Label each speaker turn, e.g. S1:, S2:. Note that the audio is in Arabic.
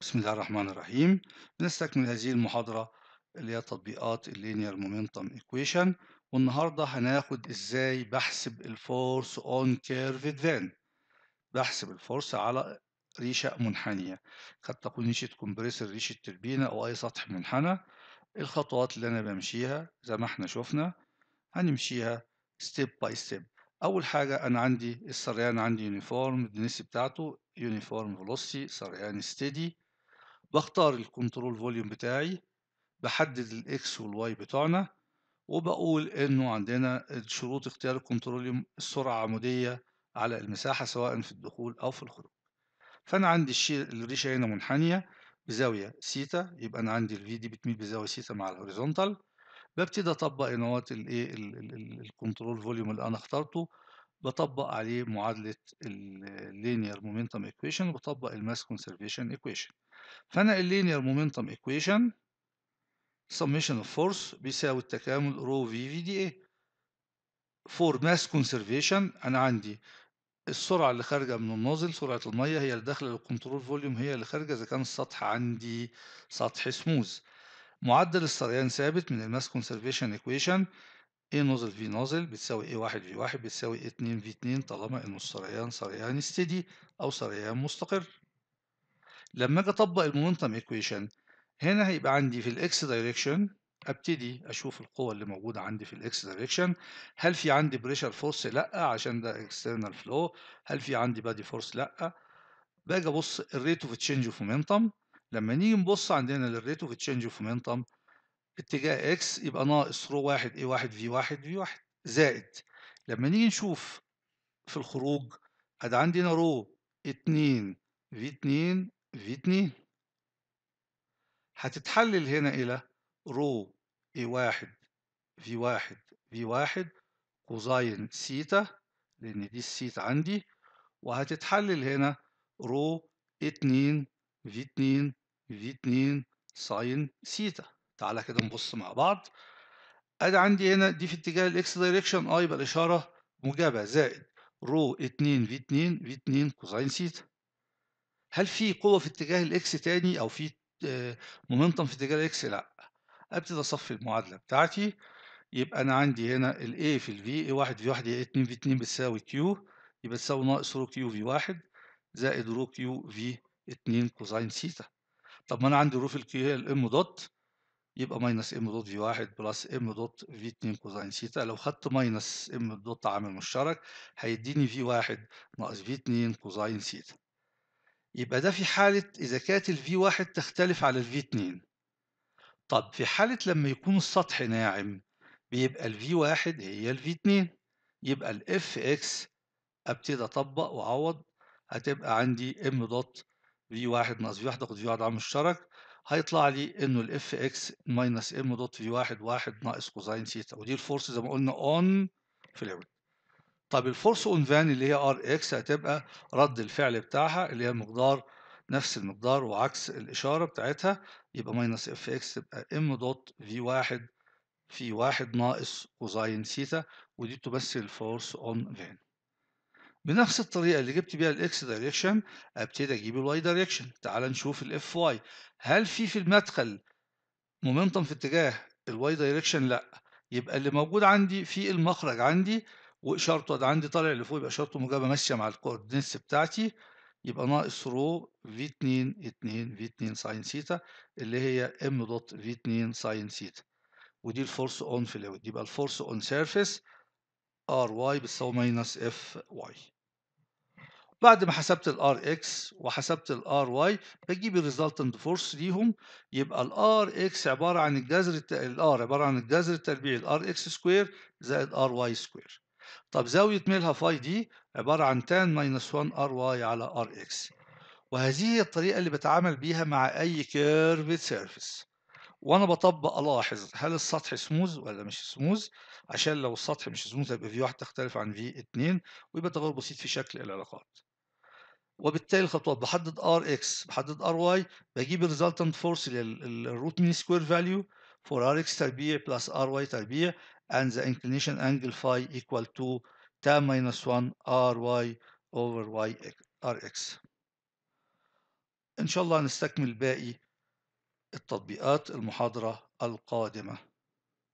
S1: بسم الله الرحمن الرحيم بنستكمل هذه المحاضرة اللي هي تطبيقات اللينير مومنتم ايكويشن والنهاردة هناخد ازاي بحسب الفورس اون كيرفد فان بحسب الفورس على ريشة منحنية قد تكون ريشة كومبريسر ريشة تربينة او اي سطح منحنى الخطوات اللي انا بمشيها زي ما احنا شفنا هنمشيها ستيب باي ستيب اول حاجة انا عندي السريان عندي يونيفورم الدنسي بتاعته يونيفورم فلوسي سريان ستيدي بختار الكنترول فوليوم بتاعي بحدد الاكس والواي بتوعنا وبقول انه عندنا شروط اختيار الكنترول السرعة عمودية على المساحة سواء في الدخول او في الخروج فانا عندي الريشة هنا منحنية بزاوية سيتا يبقى انا عندي الفي دي بتميل بزاوية سيتا مع الهوريزونتال ببتدي اطبق ان الايه الكنترول فوليوم اللي انا اخترته بطبق عليه معادلة اللينير مومنتم ايكويشن وبطبق الماس كونسرفيشن ايكويشن فأنا اللينير مومنتم ايكويشن سميشن اوف فورس بيساوي التكامل رو في في دي اي فور ماس كونسرفيشن انا عندي السرعه اللي خارجه من النازل سرعه الميه هي اللي داخله للكنترول فوليوم هي اللي خارجه اذا كان السطح عندي سطح سموز معدل السريان ثابت من الماس كونسرفيشن ايكويشن A نوزل في نوزل بتساوي A1 في 1 بتساوي A2 في 2 طالما انه السريان سريان ستيدي او سريان مستقر لما اجي اطبق المومنتم ايكويشن هنا هيبقى عندي في الاكس دايركشن ابتدي اشوف القوه اللي موجوده عندي في الاكس دايركشن هل في عندي بريشر فورس لا عشان ده اكسترنال فلو هل في عندي بادي فورس لا باجي ابص الريت اوف تشينج اوف مومنتم لما نيجي نبص عندنا للريت اوف تشينج اوف مومنتم اتجاه اكس يبقى ناقص رو 1 اي 1 في 1 في 1 زائد لما نيجي نشوف في الخروج ادي عندنا رو 2 في 2 v2 هتتحلل هنا إلى رو a1 v1 v1 كوزاين سيتا لأن دي السيتا عندي وهتتحلل هنا رو اتنين في اتنين في اتنين ساين سيتا تعالى كده نبص مع بعض ادي عندي هنا دي في اتجاه الاكس دايركشن direction آه، يبقى الاشاره موجبه زائد رو 2 في 2 في 2 كوساين سيتا هل في قوة في اتجاه الإكس تاني أو في مومنتم آه، في اتجاه الإكس؟ لأ أبتدي أصفي المعادلة بتاعتي يبقى أنا عندي هنا الـ A في الـ V A1 في 1 A2 في 2 بتساوي Q يبقى تساوي ناقص رو كيو في 1 زائد رو كيو في 2 كوزين سيتا طب ما أنا عندي رو في Q هي الـ M دوت يبقى ماينس M دوت في 1 بلس M دوت في 2 كوزين سيتا لو خدت ماينس M دوت عامل مشترك هيديني في 1 ناقص في 2 كوزين سيتا يبقى ده في حالة إذا كانت الـ V1 تختلف على الـ V2 طب في حالة لما يكون السطح ناعم بيبقى الـ V1 هي الـ V2 يبقى الـ Fx أبتدي أطبق وأعوض هتبقى عندي M dot V1 ناقص V1 ناقص V1 عامل مشترك هيطلع لي إنه الـ Fx ماينس M dot V1 واحد ناقص كوزين ثيتا ودي الفورس زي ما قلنا on في العود طب الفورس اون فان اللي هي ار اكس هتبقى رد الفعل بتاعها اللي هي مقدار نفس المقدار وعكس الإشارة بتاعتها يبقى ماينس اف اكس تبقى ام دوت في واحد في واحد ناقص كوزاين ثيتا ودي تمثل الفورس اون فان بنفس الطريقة اللي جبت بيها الاكس دايركشن ابتدي اجيب الواي دايركشن تعال نشوف الاف واي هل في في المدخل مومنتم في اتجاه الواي دايركشن لا يبقى اللي موجود عندي في المخرج عندي واشارته ده عندي طالع لفوق يبقى اشارته موجبه ماشيه مع الكوردينتس بتاعتي يبقى ناقص رو في 2 2 في 2 ساين ثيتا اللي هي ام دوت في 2 ساين ثيتا ودي الفورس اون فلويد يبقى الفورس اون سيرفيس ار واي بتساوي ماينس اف واي بعد ما حسبت الار اكس وحسبت الار واي بجيب الريزلتنت فورس ليهم يبقى الار اكس عباره عن الجذر الار عباره عن الجذر التربيعي الار اكس سكوير زائد ار واي سكوير طب زاوية ميلها فاي دي عبارة عن تان ماينس 1 ار واي على ار اكس وهذه هي الطريقة اللي بتعامل بيها مع أي كيرف سيرفيس وأنا بطبق ألاحظ هل السطح سموز ولا مش سموز عشان لو السطح مش سموز هيبقى في واحد تختلف عن في اتنين ويبقى تغير بسيط في شكل العلاقات وبالتالي الخطوات بحدد ار اكس بحدد ار واي بجيب الريزلتنت فورس للروت مين سكوير فاليو فور ار اكس تربيع بلس ار واي تربيع and the inclination angle phi equal to tan minus 1 ry over y rx إن شاء الله نستكمل باقي التطبيقات المحاضرة القادمة